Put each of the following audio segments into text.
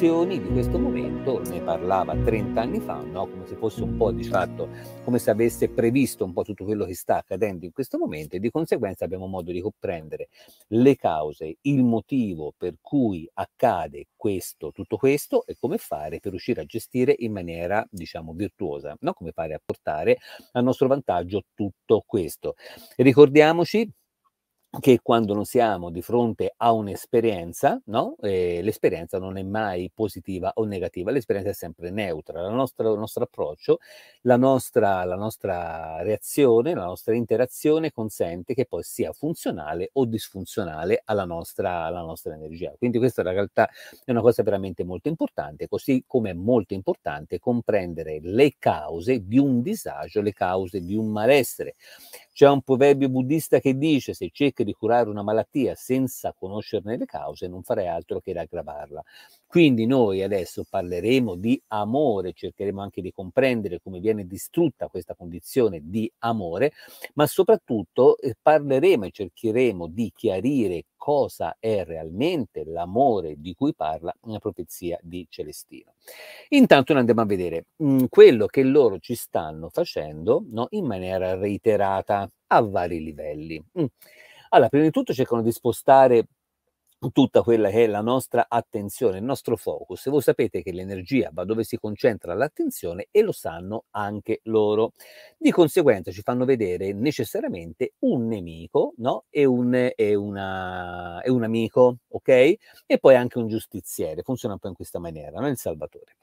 emozioni di questo momento, ne parlava 30 anni fa, no? come se fosse un po' di fatto, come se avesse previsto un po' tutto quello che sta accadendo in questo momento e di conseguenza abbiamo modo di comprendere le cause, il motivo per cui accade questo, tutto questo e come fare per riuscire a gestire in maniera, diciamo, virtuosa, no? come fare a portare a nostro vantaggio tutto questo. Ricordiamoci che quando non siamo di fronte a un'esperienza, no? eh, l'esperienza non è mai positiva o negativa, l'esperienza è sempre neutra. Nostra, il nostro approccio, la nostra, la nostra, reazione, la nostra interazione consente che poi sia funzionale o disfunzionale alla nostra, alla nostra energia. Quindi questa in realtà è una cosa veramente molto importante, così come è molto importante comprendere le cause di un disagio, le cause di un malessere. C'è un proverbio buddista che dice se cerchi di curare una malattia senza conoscerne le cause non farei altro che aggravarla. Quindi noi adesso parleremo di amore, cercheremo anche di comprendere come viene distrutta questa condizione di amore, ma soprattutto eh, parleremo e cercheremo di chiarire cosa è realmente l'amore di cui parla la profezia di Celestino. Intanto noi andiamo a vedere mh, mm, quello che loro ci stanno facendo no, in maniera reiterata a vari livelli. Mh. Mm. Allora, prima di tutto cercano di spostare tutta quella che è la nostra attenzione, il nostro focus. voi sapete che l'energia va dove si concentra l'attenzione e lo sanno anche loro. Di conseguenza ci fanno vedere necessariamente un nemico no? e, un, e, una, e un amico, ok? E poi anche un giustiziere. Funziona un po' in questa maniera, no? il Salvatore.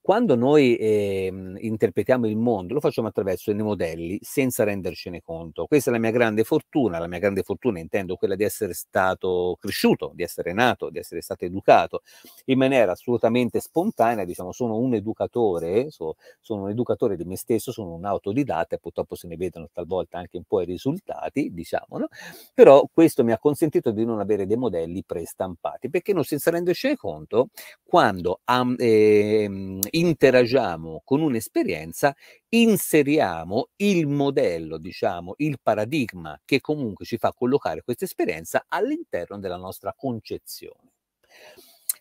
Quando noi eh, interpretiamo il mondo, lo facciamo attraverso dei modelli senza rendercene conto. Questa è la mia grande fortuna, la mia grande fortuna intendo quella di essere stato cresciuto, di essere nato, di essere stato educato in maniera assolutamente spontanea, diciamo, sono un educatore, so, sono un educatore di me stesso, sono un autodidatta e purtroppo se ne vedono talvolta anche un po' i risultati, diciamo, no? però questo mi ha consentito di non avere dei modelli prestampati, perché non senza rendercene conto, quando am, eh, ehm, interagiamo con un'esperienza, inseriamo il modello, diciamo, il paradigma che comunque ci fa collocare questa esperienza all'interno della nostra concezione.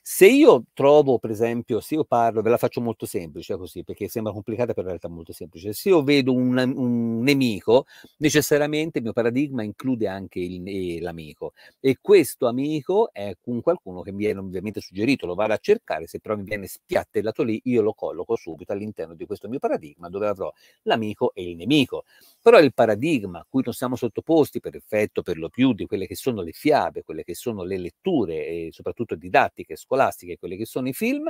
Se io trovo, per esempio, se io parlo, ve la faccio molto semplice così, perché sembra complicata, però in realtà è molto semplice. Se io vedo un, un nemico, necessariamente il mio paradigma include anche il, eh, l'amico. E questo amico è un qualcuno che mi viene ovviamente suggerito, lo vado a cercare, se però mi viene spiattellato lì, io lo colloco subito all'interno di questo mio paradigma, dove avrò l'amico e il nemico. Però il paradigma a cui non siamo sottoposti per effetto per lo più di quelle che sono le fiabe, quelle che sono le letture, soprattutto didattiche, scolaristiche, scolastiche, quelli che sono i film,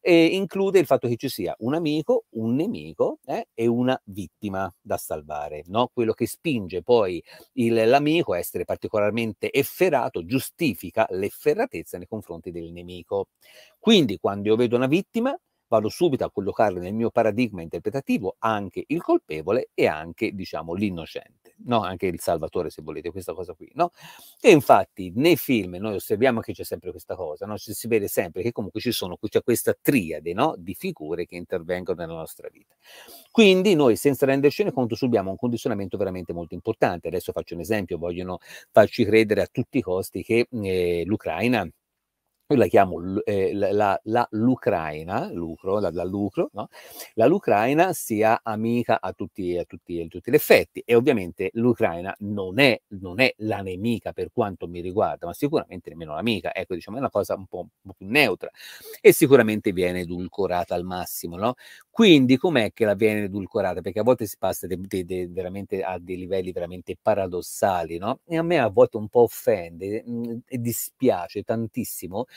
e include il fatto che ci sia un amico, un nemico eh, e una vittima da salvare, no? quello che spinge poi il, l'amico a essere particolarmente efferato, giustifica l'efferratezza nei confronti del nemico. Quindi quando io vedo una vittima, vado subito a collocarlo nel mio paradigma interpretativo anche il colpevole e anche, diciamo, l'innocente, no? anche il salvatore se volete, questa cosa qui. No? E infatti nei film noi osserviamo che c'è sempre questa cosa, no? ci si vede sempre che comunque ci sono, c'è questa triade no? di figure che intervengono nella nostra vita. Quindi noi senza rendercene conto subiamo un condizionamento veramente molto importante. Adesso faccio un esempio, vogliono farci credere a tutti i costi che eh, l'Ucraina io la chiamo eh, la, la, la, l'Ucraina, lucro, la, la lucro, no? la l'Ucraina sia amica a tutti, a, tutti, a tutti gli effetti e ovviamente l'Ucraina non è, non è la nemica per quanto mi riguarda, ma sicuramente nemmeno l'amica, ecco diciamo è una cosa un po', un po più neutra e sicuramente viene edulcorata al massimo, no? Quindi com'è che la viene edulcorata? Perché a volte si passa de, de, de, veramente a dei livelli veramente paradossali, no? E a me a volte un po' offende mm, e dispiace tantissimo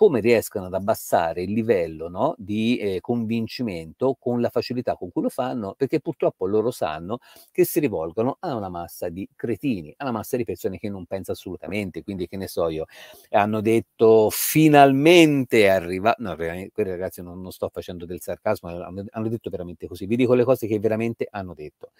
come riescano ad abbassare il livello no, di eh, convincimento con la facilità con cui lo fanno, perché purtroppo loro sanno che si rivolgono a una massa di cretini, a una massa di persone che non pensa assolutamente, quindi che ne so io, hanno detto finalmente arriva, no ragazzi non, non, sto facendo del sarcasmo, hanno, hanno, detto veramente così, vi dico le cose che veramente hanno detto.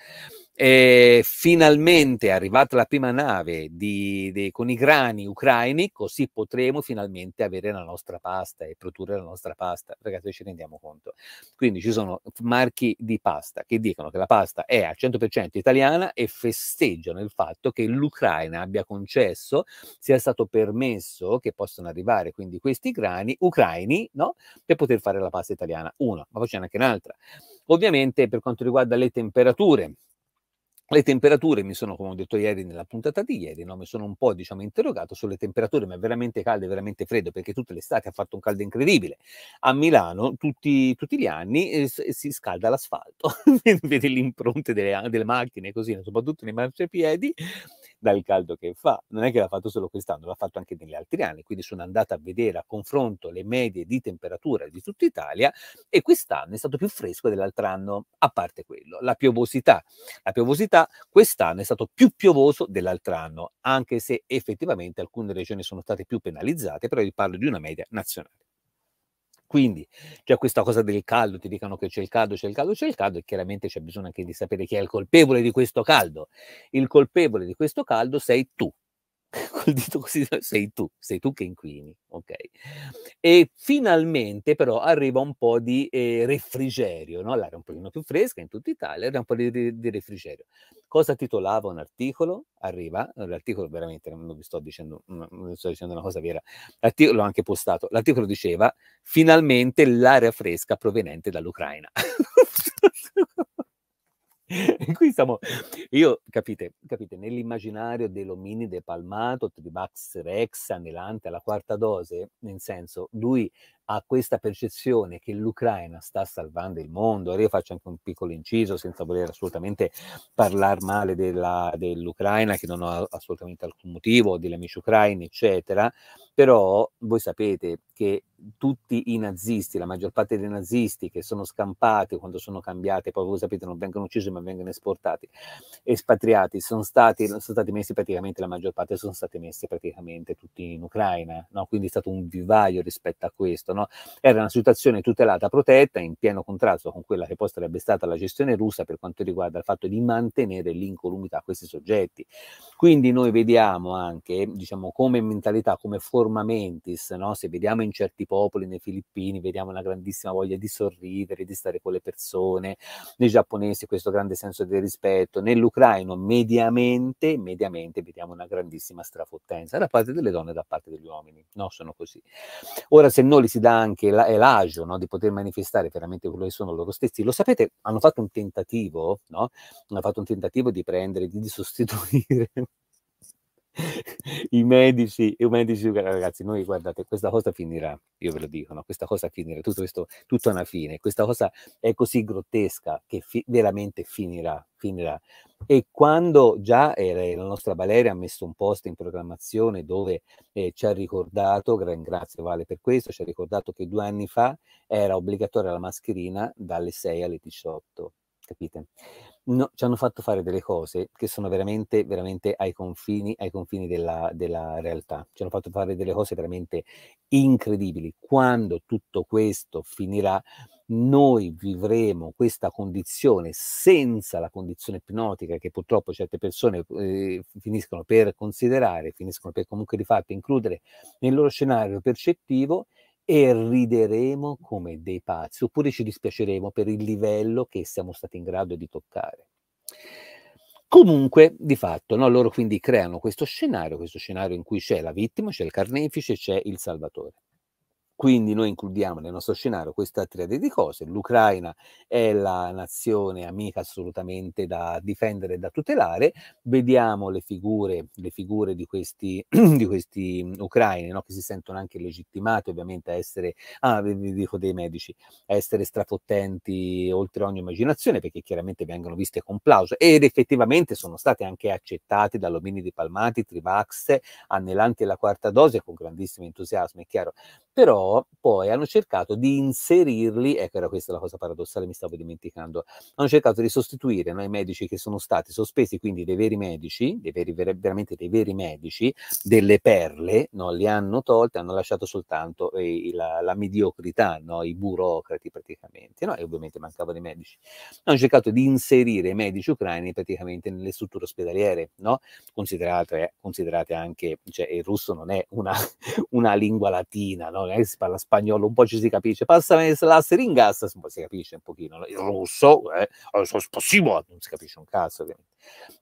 Eh, finalmente è arrivata la prima nave di, di, con i grani ucraini, così potremo finalmente avere la nostra nostra pasta e produrre la nostra pasta, ragazzi ci rendiamo conto. Quindi ci sono marchi di pasta che dicono che la pasta è al 100% italiana e festeggiano il fatto che l'Ucraina abbia concesso, sia stato permesso che possano arrivare quindi questi grani ucraini no? per poter fare la pasta italiana. Uno, ma poi c'è anche un'altra. Ovviamente per quanto riguarda le temperature, le temperature mi sono, come ho detto ieri nella puntata di ieri, no? mi sono un po' diciamo, interrogato sulle temperature, ma è veramente caldo, è veramente freddo, perché tutta l'estate ha fatto un caldo incredibile. A Milano tutti, tutti gli anni eh, si scalda l'asfalto, vedi le impronte delle, delle, macchine, così, soprattutto nei marciapiedi, dal caldo che fa. Non è che l'ha fatto solo quest'anno, l'ha fatto anche negli altri anni, quindi sono andato a vedere a confronto le medie di temperatura di tutta Italia e quest'anno è stato più fresco dell'altro anno, a parte quello. La piovosità, la piovosità realtà quest'anno è stato più piovoso dell'altro anno, anche se effettivamente alcune regioni sono state più penalizzate, però vi parlo di una media nazionale. Quindi c'è questa cosa del caldo, ti dicono che c'è il caldo, c'è il caldo, c'è il caldo e chiaramente c'è bisogno anche di sapere chi è il colpevole di questo caldo. Il colpevole di questo caldo sei tu, col dito così, sei tu, sei tu che inquini, ok? E finalmente però arriva un po' di eh, refrigerio, no? L'aria un pochino più fresca in tutta Italia, era un po' di, di, refrigerio. Cosa titolava un articolo? Arriva, l'articolo veramente, non vi sto dicendo, non sto dicendo una cosa vera, l'articolo l'ho anche postato, l'articolo diceva finalmente l'aria fresca proveniente dall'Ucraina. qui siamo Io, capite, capite, nell'immaginario dell'ominide palmato, Tribax rex, anelante alla quarta dose, nel senso, lui a questa percezione che l'Ucraina sta salvando il mondo. Io faccio anche un piccolo inciso senza voler assolutamente parlare male della, dell'Ucraina, che non ho assolutamente alcun motivo, degli amici ucraini, eccetera, però voi sapete che tutti i nazisti, la maggior parte dei nazisti che sono scampati quando sono cambiati, poi voi sapete non vengono uccisi ma vengono esportati, espatriati, sono stati, sono stati messi praticamente, la maggior parte sono stati messi praticamente tutti in Ucraina, no? quindi è stato un vivaio rispetto a questo. No? no? Era una situazione tutelata, protetta, in pieno contrasto con quella che poi sarebbe stata la gestione russa per quanto riguarda il fatto di mantenere l'incolumità a questi soggetti. Quindi noi vediamo anche, diciamo, come mentalità, come forma mentis, no? se vediamo in certi popoli, nei Filippini, vediamo una grandissima voglia di sorridere, di stare con le persone, nei giapponesi questo grande senso del rispetto, nell'ucraino mediamente, mediamente vediamo una grandissima strafottenza da parte delle donne e da parte degli uomini, no? Sono così. Ora, se noi li si dà anche l'agio no? di poter manifestare veramente quello che sono loro stessi. Lo sapete, hanno fatto un tentativo, no? hanno fatto un tentativo di prendere, di sostituire i medici, i medici, eh, ragazzi, noi guardate, questa cosa finirà, io ve lo dico, no? questa cosa finirà, tutto questo, tutto ha una fine, questa cosa è così grottesca che fi- veramente finirà, finirà. E quando già eh, la nostra Valeria ha messo un post in programmazione dove eh, ci ha ricordato, grazie Vale per questo, ci ha ricordato che due anni fa era obbligatoria la mascherina dalle 6 alle 18 capite? No, ci hanno fatto fare delle cose che sono veramente, veramente ai confini, ai confini della, della realtà. Ci hanno fatto fare delle cose veramente incredibili. Quando tutto questo finirà, noi vivremo questa condizione senza la condizione ipnotica che purtroppo certe persone eh, finiscono per considerare, finiscono per comunque di fatto includere nel loro scenario percettivo e rideremo come dei pazzi, oppure ci dispiaceremo per il livello che siamo stati in grado di toccare. Comunque, di fatto, no? loro quindi creano questo scenario, questo scenario in cui c'è la vittima, c'è il carnefice, c'è il salvatore. Quindi noi includiamo nel nostro scenario questa triade di cose. L'Ucraina è la nazione amica assolutamente da difendere e da tutelare. Vediamo le figure, le figure di, questi, di questi mhmm, ucraini no? che si sentono anche legittimati ovviamente a essere, ah, vi dico dei medici, a essere strafottenti oltre ogni immaginazione perché chiaramente vengono viste con plauso ed effettivamente sono state anche accettate dall'omini di Palmati, Trivax, annelanti alla quarta dose con grandissimo entusiasmo, è chiaro. Però poi hanno cercato di inserirli, ecco era questa la cosa paradossale, mi stavo dimenticando, hanno cercato di sostituire no, i medici che sono stati sospesi, quindi dei veri medici, dei veri, veramente dei veri medici, delle perle, no, li hanno tolti, hanno lasciato soltanto eh, la, la, mediocrità, no, i burocrati praticamente, e ovviamente mancavano i medici. Hanno cercato di inserire i medici ucraini praticamente nelle strutture ospedaliere, considerate, considerate, anche, cioè, il russo non è una, una lingua latina, no? parla spagnolo, un po' ci si capisce, passa la seringas, un po' si capisce un pochino, il russo, eh, non si capisce un cazzo.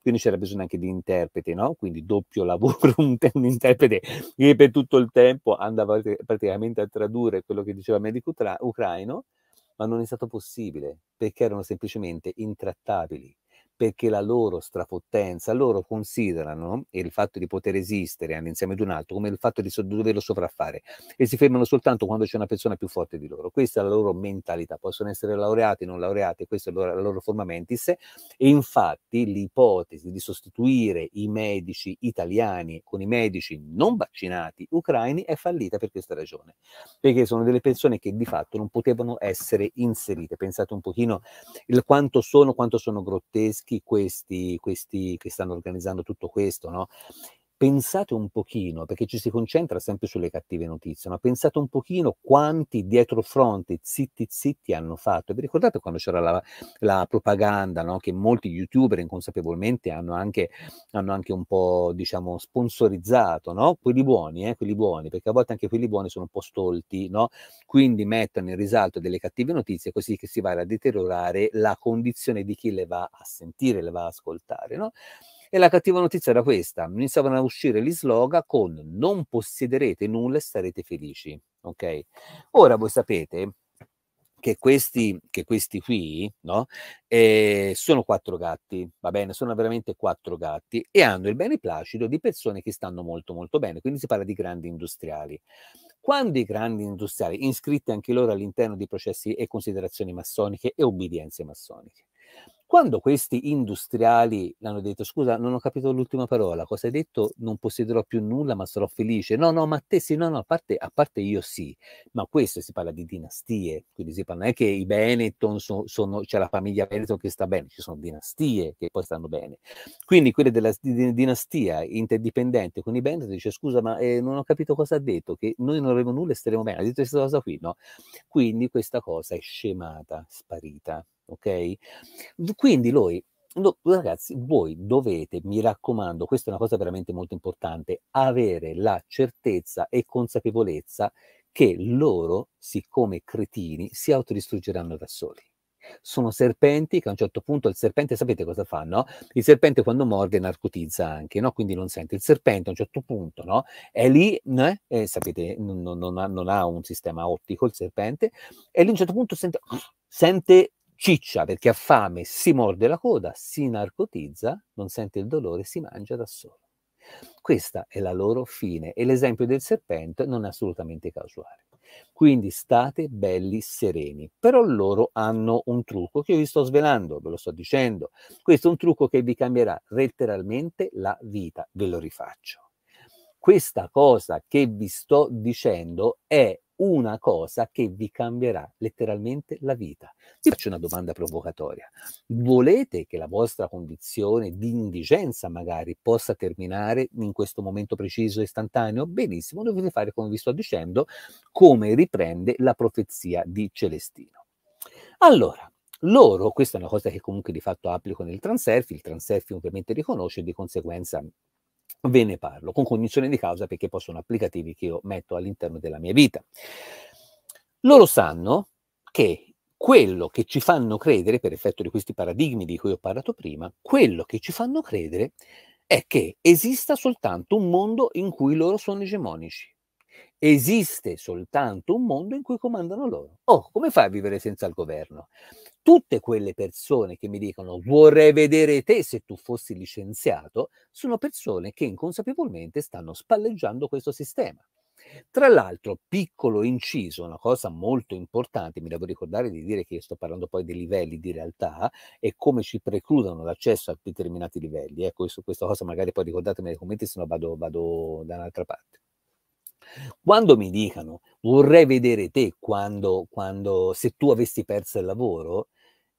Quindi c'era bisogno anche di interprete, no? Quindi doppio lavoro, un, un interprete che per tutto il tempo andava praticamente a tradurre quello che diceva il medico ucraino, ma non è stato possibile perché erano semplicemente intrattabili perché la loro strafottenza, loro considerano il fatto di poter esistere all'insieme di un altro come il fatto di doverlo sopraffare e si fermano soltanto quando c'è una persona più forte di loro. Questa è la loro mentalità, possono essere laureati, non laureati, questa è la loro, forma mentis e infatti l'ipotesi di sostituire i medici italiani con i medici non vaccinati ucraini è fallita per questa ragione, perché sono delle persone che di fatto non potevano essere inserite. Pensate un pochino il quanto sono, quanto sono grotteschi tedeschi questi, questi che stanno organizzando tutto questo, no? pensate un pochino, perché ci si concentra sempre sulle cattive notizie, ma pensate un pochino quanti dietro fronte, zitti zitti, hanno fatto. Vi ricordate quando c'era la, la propaganda, no? che molti youtuber inconsapevolmente hanno anche, hanno anche un po', diciamo, sponsorizzato, no? quelli buoni, eh? quelli buoni, perché a volte anche quelli buoni sono un po' stolti, no? quindi mettono in risalto delle cattive notizie così che si va a deteriorare la condizione di chi le va a sentire, le va a ascoltare. No? E la cattiva notizia era questa, iniziavano a uscire gli slogan con non possiederete nulla e sarete felici. Ok? Ora voi sapete che questi, che questi qui no? Eh, sono quattro gatti, va bene, sono veramente quattro gatti e hanno il beneplacito di persone che stanno molto molto bene, quindi si parla di grandi industriali. Quando i grandi industriali, iscritti anche loro all'interno di processi e considerazioni massoniche e obbedienze massoniche, quando questi industriali l'hanno detto, scusa, non ho capito l'ultima parola, cosa hai detto? Non possiederò più nulla, ma sarò felice. No, no, ma te sì, no, no, a parte, a parte io sì, ma questo si parla di dinastie, quindi si parla, non è che i Benetton sono, sono c'è la famiglia Benetton che sta bene, ci sono dinastie che poi stanno bene. Quindi quelle della dinastia interdipendente con i Benetton dice, scusa, ma eh, non ho capito cosa ha detto, che noi non avremo nulla e staremo bene, ha detto questa cosa qui, no? Quindi questa cosa è scemata, sparita ok? Quindi lui, no, ragazzi, voi dovete, mi raccomando, questa è una cosa veramente molto importante, avere la certezza e consapevolezza che loro, siccome cretini, si autodistruggeranno da soli. Sono serpenti che a un certo punto il serpente, sapete cosa fa, no? Il serpente quando morde narcotizza anche, no? Quindi non sente. Il serpente a un certo punto, no? È lì, né? eh, sapete, non, non, ha, non, ha, un sistema ottico il serpente, e lì a un certo punto sente, sente ciccia perché ha fame, si morde la coda, si narcotizza, non sente il dolore, si mangia da solo. Questa è la loro fine e l'esempio del serpente non è assolutamente casuale. Quindi state belli sereni, però loro hanno un trucco che io vi sto svelando, ve lo sto dicendo. Questo è un trucco che vi cambierà letteralmente la vita, ve lo rifaccio. Questa cosa che vi sto dicendo è una cosa che vi cambierà letteralmente la vita. Vi faccio una domanda provocatoria. Volete che la vostra condizione di indigenza magari possa terminare in questo momento preciso e istantaneo? Benissimo, dovete fare come vi sto dicendo, come riprende la profezia di Celestino. Allora, loro, questa è una cosa che comunque di fatto applico nel transerfi, il transerfi ovviamente riconosce, di conseguenza ve ne parlo con cognizione di causa perché poi sono applicativi che io metto all'interno della mia vita. Loro sanno che quello che ci fanno credere, per effetto di questi paradigmi di cui ho parlato prima, quello che ci fanno credere è che esista soltanto un mondo in cui loro sono egemonici. Esiste soltanto un mondo in cui comandano loro. Oh, come fai a vivere senza il governo? Tutte quelle persone che mi dicono vorrei vedere te se tu fossi licenziato, sono persone che inconsapevolmente stanno spalleggiando questo sistema. Tra l'altro, piccolo inciso, una cosa molto importante, mi devo ricordare di dire che sto parlando poi dei livelli di realtà e come ci precludono l'accesso a determinati livelli. Ecco, eh, su questa cosa magari poi ricordatemi nei commenti, se no vado, vado da un'altra parte. Quando mi dicano vorrei vedere te quando, quando se tu avessi perso il lavoro,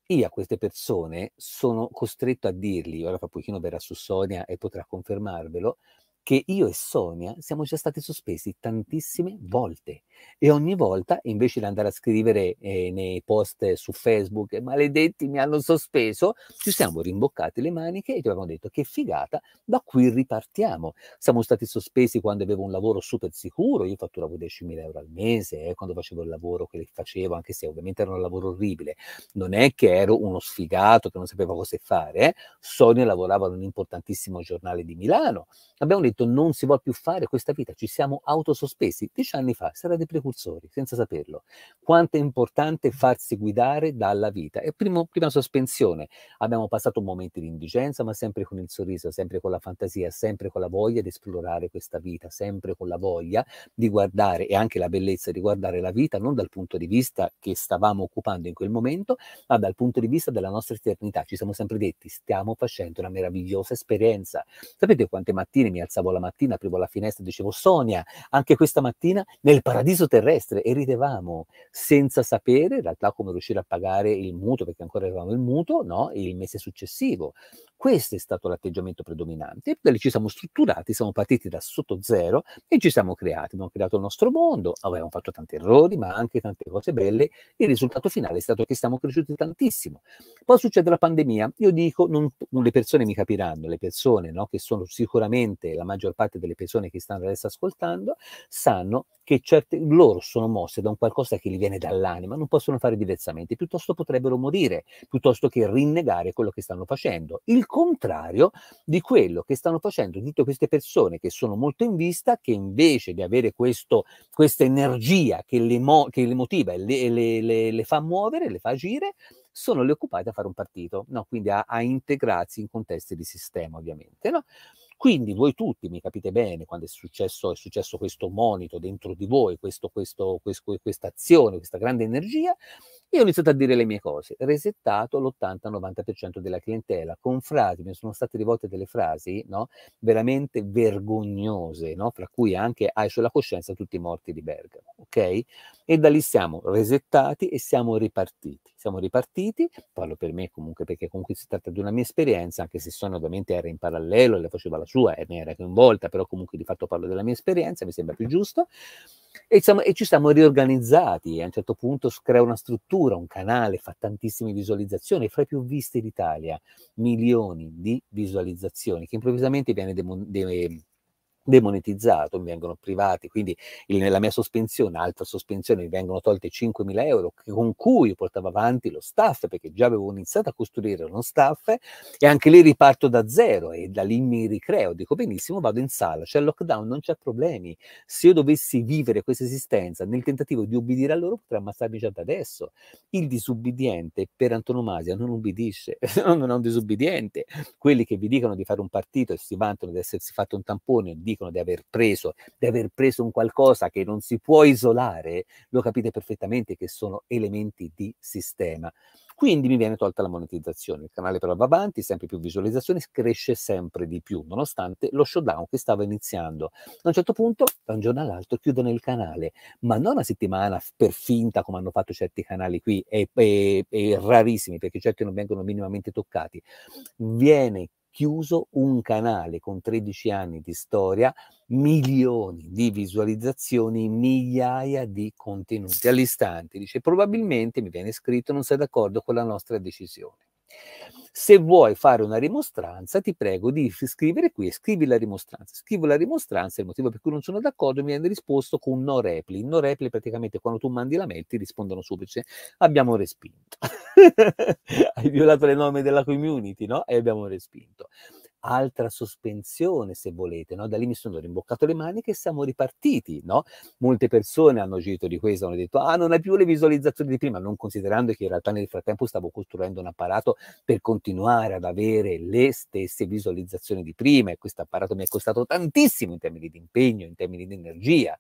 io a queste persone sono costretto a dirgli, ora pochino verrà su Sonia e potrà confermarvelo, che io e Sonia siamo già stati sospesi tantissime volte e ogni volta, invece di andare a scrivere eh, nei post su Facebook, maledetti mi hanno sospeso, ci siamo rimboccati le maniche e ci abbiamo detto che figata, da qui ripartiamo. Siamo stati sospesi quando avevo un lavoro super sicuro, io fatturavo 10.000 euro al mese, eh, quando facevo il lavoro che facevo, anche se ovviamente era un lavoro orribile. Non è che ero uno sfigato che non sapeva cosa fare, eh. Sonia lavorava in un importantissimo giornale di Milano. Abbiamo detto non si vuole più fare questa vita, ci siamo autosospesi. Dieci anni fa, sarebbe precursori, senza saperlo. Quanto è importante farsi guidare dalla vita. E primo, prima sospensione, abbiamo passato momenti di indigenza, ma sempre con il sorriso, sempre con la fantasia, sempre con la voglia di esplorare questa vita, sempre con la voglia di guardare e anche la bellezza di guardare la vita non dal punto di vista che stavamo occupando in quel momento, ma dal punto di vista della nostra eternità. Ci siamo sempre detti, stiamo facendo una meravigliosa esperienza. Sapete quante mattine mi alzavo la mattina, aprivo la finestra e dicevo, Sonia, anche questa mattina nel paradiso paradiso terrestre e ridevamo senza sapere in realtà come riuscire a pagare il mutuo, perché ancora avevamo il mutuo, no? il mese successivo, questo è stato l'atteggiamento predominante. E ci siamo strutturati, siamo partiti da sotto zero e ci siamo creati. Abbiamo creato il nostro mondo, avevamo fatto tanti errori, ma anche tante cose belle. Il risultato finale è stato che siamo cresciuti tantissimo. Poi succede la pandemia. Io dico, non, non le persone mi capiranno, le persone no, che sono sicuramente la maggior parte delle persone che stanno adesso ascoltando, sanno che certe, loro sono mosse da un qualcosa che gli viene dall'anima, non possono fare diversamente, piuttosto potrebbero morire, piuttosto che rinnegare quello che stanno facendo. Il contrario di quello che stanno facendo tutte queste persone che sono molto in vista, che invece di avere questo, questa energia che le, mo- che le motiva e le, le, le, fa muovere, le fa agire, sono le occupate a fare un partito, no? quindi a, a integrarsi in contesti di sistema ovviamente. No? Quindi voi tutti, mi capite bene, quando è successo, è successo questo monito dentro di voi, questo, questo, questo, questa azione, questa grande energia, io ho iniziato a dire le mie cose, resettato l'80-90% della clientela, con frasi, mi sono state rivolte delle frasi no, veramente vergognose, no, fra cui anche hai sulla coscienza tutti i morti di Bergamo ok? E da lì siamo resettati e siamo ripartiti. Siamo ripartiti, parlo per me comunque perché comunque si tratta di una mia esperienza, anche se sono ovviamente era in parallelo, le faceva la sua e ne era coinvolta, però comunque di fatto parlo della mia esperienza, mi sembra più giusto. E, siamo, e, ci siamo riorganizzati a un certo punto crea una struttura, un canale, fa tantissime visualizzazioni, fra i più visti d'Italia, milioni di visualizzazioni che improvvisamente viene de, de, demonetizzato, mi vengono privati, quindi il, nella mia sospensione, altra sospensione, mi vengono tolti 5.000 euro con cui portavo avanti lo staff, perché già avevo iniziato a costruire uno staff e anche lì riparto da zero e da lì mi ricreo, dico benissimo, vado in sala, c'è il lockdown, non c'è problemi, se io dovessi vivere questa esistenza nel tentativo di ubbidire a loro potrei ammazzarmi già da adesso, il disubbidiente per antonomasia non ubbidisce, non è un disubbidiente, quelli che vi dicono di fare un partito e si vantano di essersi fatto un tampone, dicono dicono di aver preso, di aver preso un qualcosa che non si può isolare, lo capite perfettamente che sono elementi di sistema. Quindi mi viene tolta la monetizzazione, il canale però va avanti, sempre più visualizzazioni, cresce sempre di più, nonostante lo showdown che stava iniziando. A un certo punto, da un giorno all'altro, chiudono il canale, ma non una settimana per finta come hanno fatto certi canali qui, e, e, e rarissimi perché certi non vengono minimamente toccati. Viene chiuso un canale con 13 anni di storia, milioni di visualizzazioni, migliaia di contenuti all'istante. Dice probabilmente mi viene scritto non sei d'accordo con la nostra decisione se vuoi fare una rimostranza, ti prego di scrivere qui e scrivi la rimostranza. Scrivo la rimostranza, il motivo per cui non sono d'accordo mi viene risposto con un no reply. Il no reply praticamente quando tu mandi la mail ti rispondono subito, cioè, abbiamo respinto. Hai violato le norme della community, no? E abbiamo respinto altra sospensione, se volete. No? Da lì mi sono rimboccato le maniche e siamo ripartiti. No? Molte persone hanno agito di questo, hanno detto, ah, non hai più le visualizzazioni di prima, non considerando che in realtà nel frattempo stavo costruendo un apparato per continuare ad avere le stesse visualizzazioni di prima e questo apparato mi è costato tantissimo in termini di impegno, in termini di energia.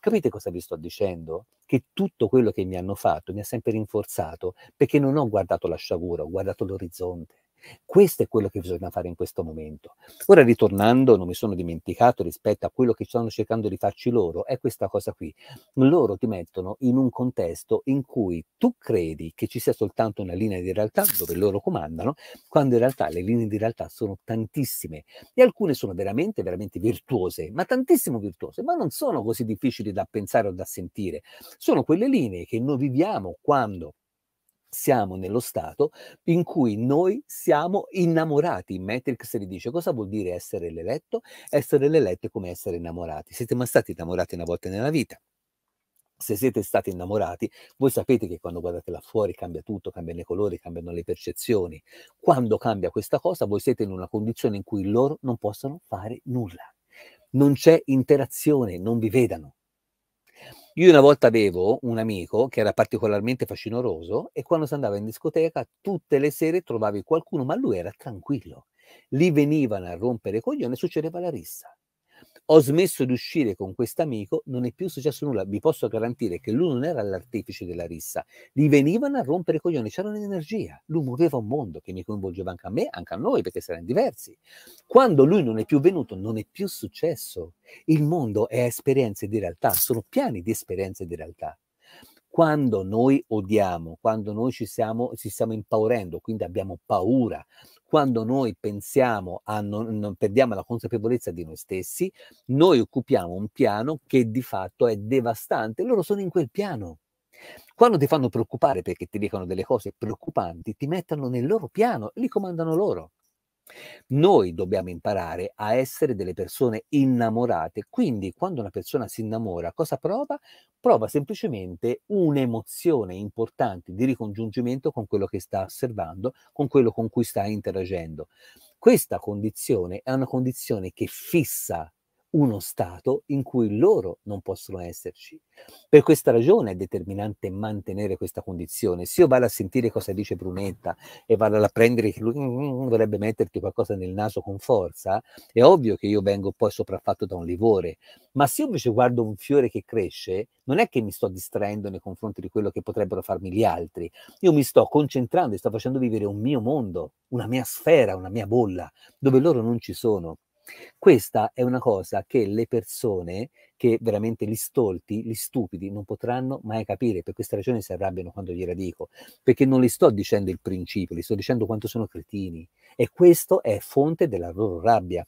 Capite cosa vi sto dicendo? Che tutto quello che mi hanno fatto mi ha sempre rinforzato perché non ho guardato la sciagura, ho guardato l'orizzonte questo è quello che bisogna fare in questo momento. Ora ritornando, non mi sono dimenticato rispetto a quello che stanno cercando di farci loro, è questa cosa qui. Loro ti mettono in un contesto in cui tu credi che ci sia soltanto una linea di realtà dove loro comandano, quando in realtà le linee di realtà sono tantissime e alcune sono veramente, veramente virtuose, ma tantissimo virtuose, ma non sono così difficili da pensare o da sentire. Sono quelle linee che noi viviamo quando siamo nello stato in cui noi siamo innamorati. Matrix le dice cosa vuol dire essere l'eletto? Essere l'eletto è come essere innamorati. Siete mai stati innamorati una volta nella vita? Se siete stati innamorati, voi sapete che quando guardate là fuori cambia tutto, cambiano i colori, cambiano le percezioni. Quando cambia questa cosa, voi siete in una condizione in cui loro non possono fare nulla. Non c'è interazione, non vi vedano io una volta avevo un amico che era particolarmente fascinoroso e quando si andava in discoteca tutte le sere trovavi qualcuno, ma lui era tranquillo. Lì venivano a rompere coglione e succedeva la rissa ho smesso di uscire con quest'amico, non è più successo nulla. Vi posso garantire che lui non era l'artefice della rissa, gli venivano a rompere i coglioni, c'era un'energia. Lui muoveva un mondo che mi coinvolgeva anche a me, anche a noi, perché saremmo diversi. Quando lui non è più venuto, non è più successo. Il mondo è esperienze di realtà, sono piani di esperienze di realtà quando noi odiamo, quando noi ci stiamo, ci stiamo impaurendo, quindi abbiamo paura, quando noi pensiamo a non, non perdiamo la consapevolezza di noi stessi, noi occupiamo un piano che di fatto è devastante, loro sono in quel piano. Quando ti fanno preoccupare perché ti dicono delle cose preoccupanti, ti mettono nel loro piano, li comandano loro. Noi dobbiamo imparare a essere delle persone innamorate, quindi quando una persona si innamora, cosa prova? Prova semplicemente un'emozione importante di ricongiungimento con quello che sta osservando, con quello con cui sta interagendo. Questa condizione è una condizione che fissa uno stato in cui loro non possono esserci. Per questa ragione è determinante mantenere questa condizione. Se io vado a sentire cosa dice Brunetta e vado a prendere che lui dovrebbe mm, mm, mm, metterti qualcosa nel naso con forza, è ovvio che io vengo poi sopraffatto da un livore. Ma se io invece guardo un fiore che cresce, non è che mi sto distraendo nei confronti di quello che potrebbero farmi gli altri. Io mi sto concentrando e sto facendo vivere un mio mondo, una mia sfera, una mia bolla, dove loro non ci sono. Questa è una cosa che le persone, che veramente gli stolti, gli stupidi, non potranno mai capire. Per questa ragione si arrabbiano quando gliela dico, perché non li sto dicendo il principio, li sto dicendo quanto sono cretini. E questo è fonte della loro rabbia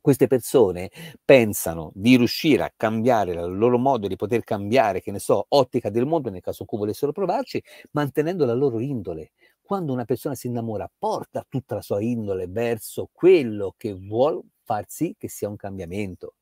queste persone pensano di riuscire a cambiare il loro modo di poter cambiare, che ne so, ottica del mondo nel caso in cui volessero provarci, mantenendo la loro indole. Quando una persona si innamora, porta tutta la sua indole verso quello che vuole far sì che sia un cambiamento.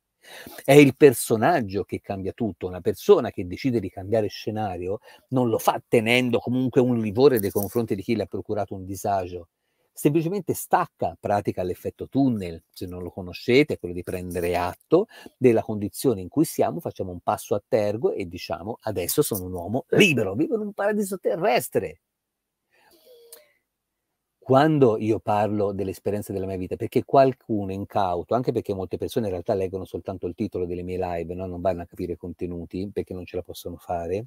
È il personaggio che cambia tutto, una persona che decide di cambiare scenario non lo fa tenendo comunque un livore nei confronti di chi le ha procurato un disagio, semplicemente stacca, pratica l'effetto tunnel, se non lo conoscete, è quello di prendere atto della condizione in cui siamo, facciamo un passo a tergo e diciamo adesso sono un uomo libero, vivo in un paradiso terrestre, quando io parlo dell'esperienza della mia vita, perché qualcuno incauto, anche perché molte persone in realtà leggono soltanto il titolo delle mie live, no? non vanno a capire i contenuti perché non ce la possono fare,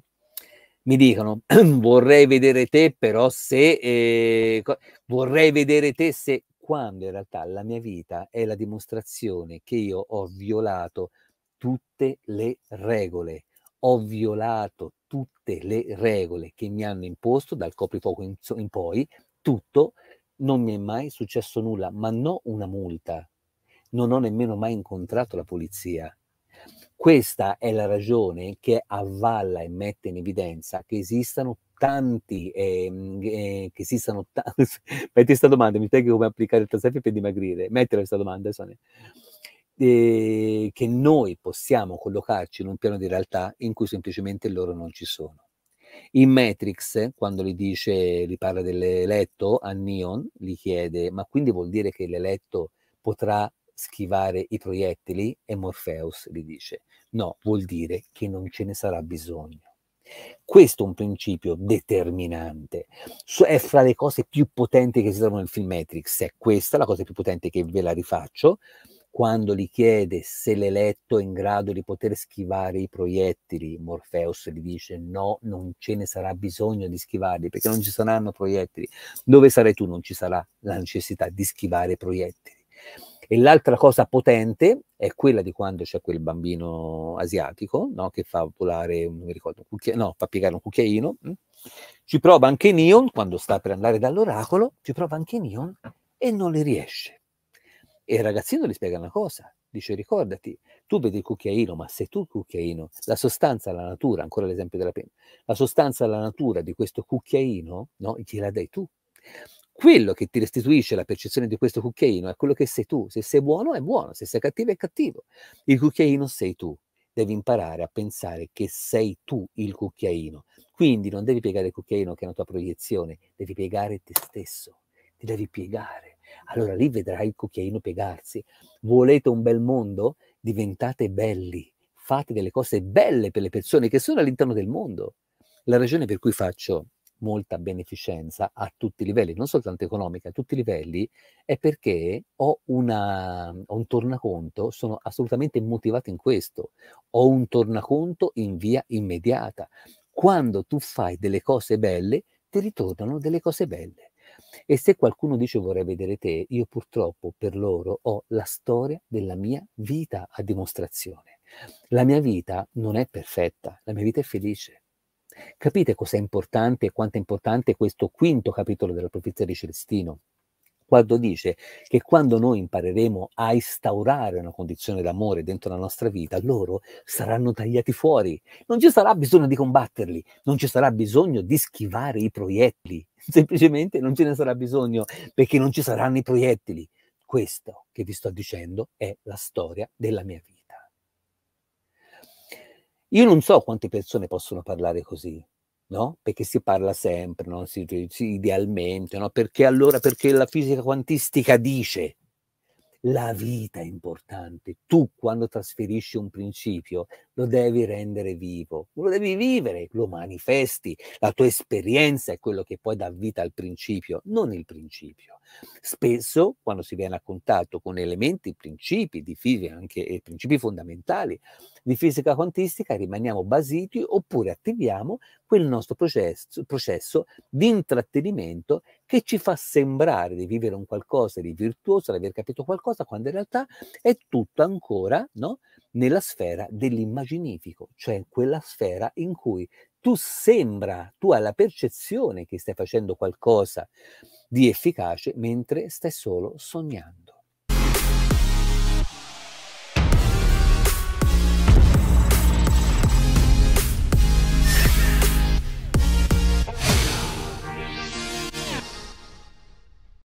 mi dicono vorrei vedere te però se, eh, vorrei vedere te se, quando in realtà la mia vita è la dimostrazione che io ho violato tutte le regole, ho violato tutte le regole che mi hanno imposto dal coprifuoco in, in poi tutto, non mi è mai successo nulla, ma non una multa. Non ho nemmeno mai incontrato la polizia. Questa è la ragione che avvalla e mette in evidenza che esistano tanti, eh, eh, che esistano tanti, metti questa domanda, mi spieghi come applicare il tassello per dimagrire, mettila questa domanda Sonia, eh, che noi possiamo collocarci in un piano di realtà in cui semplicemente loro non ci sono. In Matrix, quando gli dice, gli parla dell'eletto a Neon, gli chiede, ma quindi vuol dire che l'eletto potrà schivare i proiettili? E Morpheus gli dice, no, vuol dire che non ce ne sarà bisogno. Questo è un principio determinante, è fra le cose più potenti che si trovano nel film Matrix, è questa la cosa più potente che ve la rifaccio, quando gli chiede se l'eletto è in grado di poter schivare i proiettili, Morpheus gli dice no, non ce ne sarà bisogno di schivarli perché non ci saranno proiettili. Dove sarai tu non ci sarà la necessità di schivare proiettili. E l'altra cosa potente è quella di quando c'è quel bambino asiatico no? che fa volare, non mi ricordo, un cucchiaino, no, fa piegare un cucchiaino. Mm. Ci prova anche Neon, quando sta per andare dall'oracolo, ci prova anche Neon e non le riesce e il ragazzino gli spiega una cosa, dice ricordati, tu vedi il cucchiaino, ma sei tu il cucchiaino, la sostanza, la natura, ancora l'esempio della penna, la sostanza, la natura di questo cucchiaino, no, gliela dai tu. Quello che ti restituisce la percezione di questo cucchiaino è quello che sei tu, se sei buono è buono, se sei cattivo è cattivo, il cucchiaino sei tu, devi imparare a pensare che sei tu il cucchiaino, quindi non devi piegare il cucchiaino che è una tua proiezione, devi piegare te stesso, ti devi piegare allora lì vedrai il cucchiaino piegarsi. Volete un bel mondo? Diventate belli, fate delle cose belle per le persone che sono all'interno del mondo. La ragione per cui faccio molta beneficenza a tutti i livelli, non soltanto economica, a tutti i livelli, è perché ho, una, ho un tornaconto, sono assolutamente motivato in questo, ho un tornaconto in via immediata. Quando tu fai delle cose belle, ti ritornano delle cose belle. E se qualcuno dice vorrei vedere te, io purtroppo per loro ho la storia della mia vita a dimostrazione. La mia vita non è perfetta, la mia vita è felice. Capite cos'è importante e quanto è importante questo quinto capitolo della profezia di Celestino? quando dice che quando noi impareremo a instaurare una condizione d'amore dentro la nostra vita, loro saranno tagliati fuori. Non ci sarà bisogno di combatterli, non ci sarà bisogno di schivare i proiettili, semplicemente non ce ne sarà bisogno perché non ci saranno i proiettili. Questo che vi sto dicendo è la storia della mia vita. Io non so quante persone possono parlare così, No? Perché si parla sempre, no? si, si, idealmente, no? Perché allora, perché la fisica quantistica dice la vita è importante. Tu quando trasferisci un principio lo devi rendere vivo, lo devi vivere, lo manifesti. La tua esperienza è quello che poi dà vita al principio, non il principio. Spesso quando si viene a contatto con elementi, principi di fisica, anche principi fondamentali di fisica quantistica, rimaniamo basiti oppure attiviamo quel nostro processo, processo di intrattenimento che ci fa sembrare di vivere un qualcosa di virtuoso, di aver capito qualcosa, quando in realtà è tutto ancora no, nella sfera dell'immaginifico, cioè quella sfera in cui tu sembra, tu hai la percezione che stai facendo qualcosa di efficace mentre stai solo sognando.